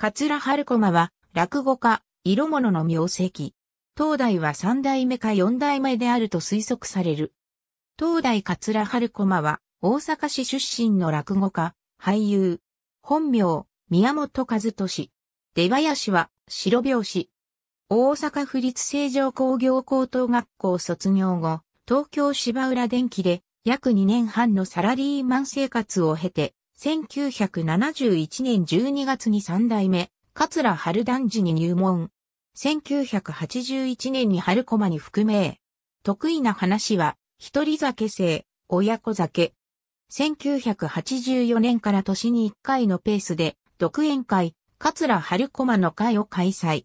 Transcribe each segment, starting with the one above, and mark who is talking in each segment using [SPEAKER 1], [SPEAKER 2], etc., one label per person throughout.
[SPEAKER 1] 桂春駒は、落語家、色物の名跡。東大は三代目か四代目であると推測される。東大桂春駒は、大阪市出身の落語家、俳優。本名、宮本和俊。出林は、白拍子。大阪府立成城工業高等学校卒業後、東京芝浦電機で、約2年半のサラリーマン生活を経て、1971年12月に三代目、桂春団寺に入門。1981年に春駒に含め、得意な話は、一人酒性、親子酒。1984年から年に1回のペースで、独演会、桂春駒の会を開催。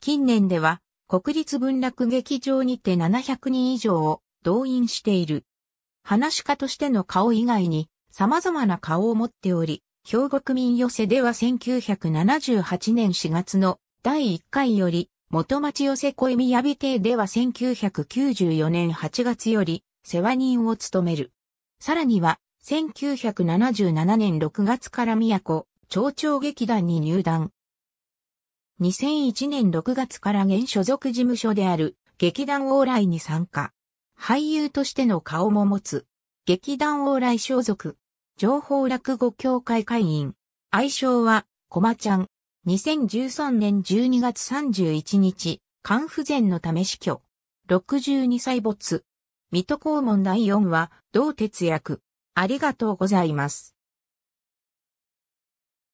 [SPEAKER 1] 近年では、国立文楽劇場にて700人以上を動員している。話し家としての顔以外に、様々な顔を持っており、兵庫民寄せでは1978年4月の第1回より、元町寄せ小宮城邸では1994年8月より、世話人を務める。さらには、1977年6月から都、町長劇団に入団。2001年6月から現所属事務所である劇団往来に参加。俳優としての顔も持つ。劇団往来所属。情報落語協会会員。愛称は、コマちゃん。2013年12月31日、肝不全のため死去。62歳没。水戸公門第4話、同哲役。ありがとうございます。